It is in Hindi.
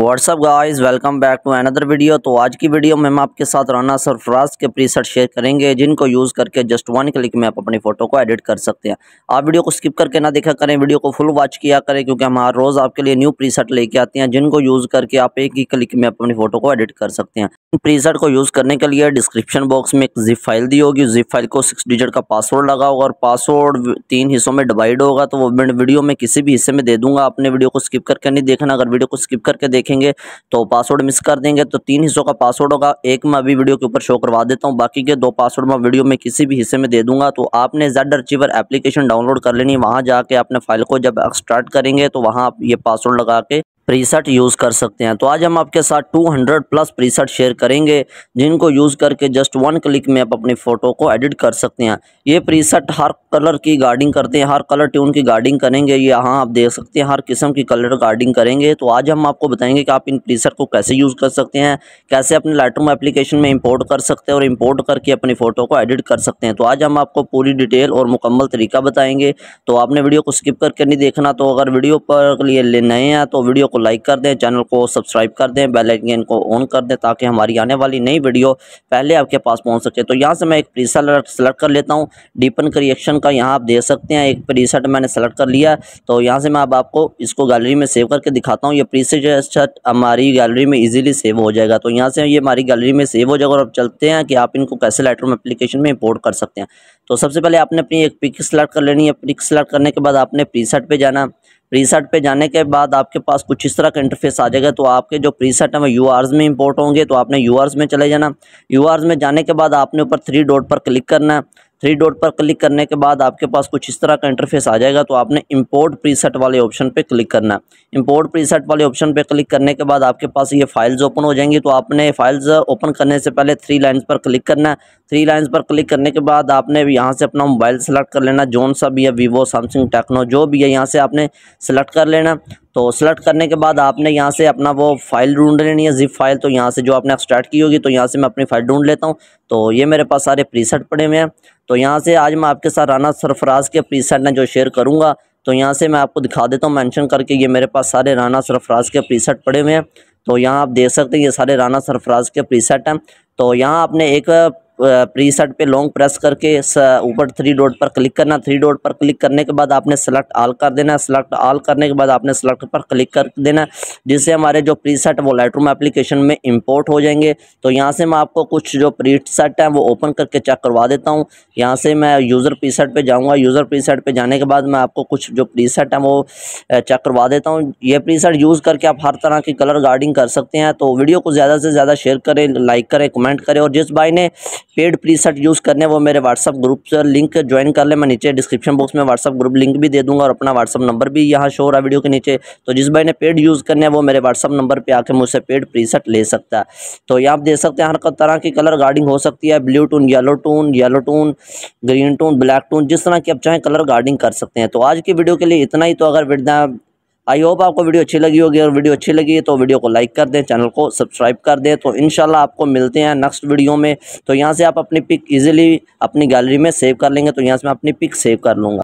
WhatsApp guys welcome back to another video तो आज की वीडियो में हम आपके साथ राना सरफराज के प्रीसेट शेयर करेंगे जिनको यूज़ करके जस्ट वन क्लिक में आप अपनी फोटो को एडिट कर सकते हैं आप वीडियो को स्किप करके ना देखा करें वीडियो को फुल वॉच किया करें क्योंकि हम हर रोज़ आपके लिए न्यू प्रीसेट लेके आते हैं जिनको यूज़ करके आप एक ही क्लिक में अपनी फोटो को एडिट कर सकते हैं इन प्रीसेट को यूज़ करने के लिए डिस्क्रिप्शन बॉक्स में एक जिप फाइल दी होगी जिप फाइल को सिक्स डिजिट का पासवर्ड लगा होगा और पासवर्ड तीन हिस्सों में डिवाइड होगा तो वो वीडियो में किसी भी हिस्से में दे दूंगा आपने वीडियो को स्किप करके नहीं देखना अगर वीडियो को स्किप करके देख देखेंगे तो पासवर्ड मिस कर देंगे तो तीन हिस्सों का पासवर्ड होगा एक मैं अभी वीडियो के ऊपर शो करवा देता हूँ बाकी के दो पासवर्ड मैं वीडियो में किसी भी हिस्से में दे दूंगा तो आपने जेड अचीवर एप्लीकेशन डाउनलोड कर लेनी वहाँ जाके अपने फाइल को जब स्टार्ट करेंगे तो वहाँ आप ये पासवर्ड लगा के प्रीसेट यूज़ कर सकते हैं तो आज हम आपके साथ 200 प्लस प्रीसेट शेयर करेंगे जिनको यूज़ करके जस्ट वन क्लिक में आप अपनी फ़ोटो को एडिट कर सकते हैं ये प्रीसेट हर कलर की गार्डिंग करते हैं हर कलर ट्यून की गार्डिंग करेंगे ये हाँ आप देख सकते हैं हर किस्म की कलर गार्डिंग करेंगे तो आज हम आपको बताएंगे कि आप इन प्रीसेट को कैसे यूज़ कर सकते हैं कैसे अपने लाइटरूम एप्लीकेशन में इम्पोर्ट कर सकते हैं और इम्पोर्ट करके अपनी फ़ोटो को एडिट कर सकते हैं तो आज हम आपको पूरी डिटेल और मुकम्मल तरीका बताएंगे तो आपने वीडियो को स्किप करके नहीं देखना तो अगर वीडियो पर लिए नए हैं तो वीडियो को लाइक कर दें चैनल को सब्सक्राइब कर दें बेल आइकन को ऑन कर दें ताकि हमारी आने वाली नई वीडियो पहले आपके पास पहुंच सके तो यहाँ से मैं एक प्री सेलेक्ट सेलेक्ट कर लेता हूँ डीपन क्रिएशन का यहाँ आप देख सकते हैं एक प्री सेट मैंने सेलेक्ट कर लिया तो यहाँ से मैं अब आपको इसको गैलरी में सेव करके दिखाता हूँ ये प्री सेट हमारी गैलरी में ईजिली सेव हो जाएगा तो यहाँ से ये हमारी गैलरी में सेव हो जाएगा और अब चलते हैं कि आप इनको कैसे लाइटर एप्लीकेशन में इंपोर्ट कर सकते हैं तो सबसे पहले आपने अपनी एक पिक सेलेक्ट कर लेनी है पिक सेलेक्ट करने के बाद आपने प्रीसेट पे जाना प्रीसेट पे जाने के बाद आपके पास कुछ इस तरह का इंटरफेस आ जाएगा तो आपके जो प्रीसेट हैं वो यू में इंपोर्ट होंगे तो आपने यू में चले जाना यू में जाने के बाद आपने ऊपर थ्री डॉट पर क्लिक करना थ्री डॉट पर क्लिक करने के बाद आपके पास कुछ इस तरह का इंटरफेस आ जाएगा तो आपने इंपोर्ट प्रीसेट वाले ऑप्शन पे क्लिक करना है इंपोर्ट प्रीसेट वाले ऑप्शन पे क्लिक करने के बाद आपके पास ये फाइल्स ओपन हो जाएंगी तो आपने फाइल्स ओपन करने से पहले थ्री लाइन्स पर क्लिक करना है थ्री लाइन्स पर क्लिक करने के बाद आपने यहाँ से अपना मोबाइल सेलेक्ट कर लेना जोन सा भी है वीवो सैमसंग टेक्नो जो भी है यहाँ से आपने सेलेक्ट कर लेना तो सेलेक्ट करने के बाद आपने यहाँ से अपना वो फाइल ढूंढ लेनी है जिप फाइल तो यहाँ से जो आपने एक्सट्रैक्ट की होगी तो यहाँ से मैं अपनी फाइल ढूंढ लेता हूँ तो ये मेरे पास सारे प्रीसेट पड़े हुए हैं तो यहाँ से आज मैं आपके साथ राना सरफराज के प्रीसेट ने जो शेयर करूँगा तो यहाँ से मैं आपको दिखा देता हूँ मैंशन करके ये मेरे पास सारे राना सरफराज के प्रीसेट पड़े हुए हैं तो यहाँ आप देख सकते हैं ये सारे राना सरफराज के प्रीसेट हैं तो यहाँ आपने एक प्री सेट पर लॉन्ग प्रेस करके ऊपर थ्री डॉट पर क्लिक करना थ्री डॉट पर क्लिक करने के बाद आपने सेलेक्ट ऑल कर देना सेलेक्ट ऑल करने के बाद आपने सेलेक्ट पर क्लिक कर देना जिससे हमारे जो प्री सेट वो लाइटरूम एप्लीकेशन में इंपोर्ट हो जाएंगे तो यहाँ से मैं आपको कुछ जो प्री सेट हैं वो ओपन करके चेक करवा देता हूँ यहाँ से मैं यूज़र प्री सेट पर जाऊँगा यूज़र प्री सेट पर जाने के बाद मैं आपको कुछ जो प्री सेट हैं वो चेक करवा देता हूँ ये प्री सेट यूज़ करके आप हर तरह की कलर गार्डिंग कर सकते हैं तो वीडियो को ज़्यादा से ज़्यादा शेयर करें लाइक करें कमेंट करें और जिस भाई ने पेड सेट यूज़ करने वो मेरे व्हाट्सअप ग्रुप से लिंक ज्वाइन कर ले मैं नीचे डिस्क्रिप्शन बॉक्स में व्हाट्सअप ग्रुप लिंक भी दे दूंगा और अपना व्हाट्सअप नंबर भी यहाँ शो हो रहा वीडियो के नीचे तो जिस भाई ने पेड यूज़ करने है वो मेरे व्हाट्सअप नंबर पर आकर मुझसे पेड सेट ले सकता है तो यहाँ आप देख सकते हैं हर तरह की कलर गार्डिंग हो सकती है blue tone yellow tone yellow tone green tone black tone जिस तरह की आप चाहें कलर गार्डिंग कर सकते हैं तो आज की वीडियो के लिए इतना ही तो अगर वीडियो आई होप आपको वीडियो अच्छी लगी होगी और वीडियो अच्छी लगी तो वीडियो को लाइक कर दें चैनल को सब्सक्राइब कर दें तो इन आपको मिलते हैं नेक्स्ट वीडियो में तो यहाँ से आप अपनी पिक ईजिली अपनी गैलरी में सेव कर लेंगे तो यहाँ से मैं अपनी पिक सेव कर लूँगा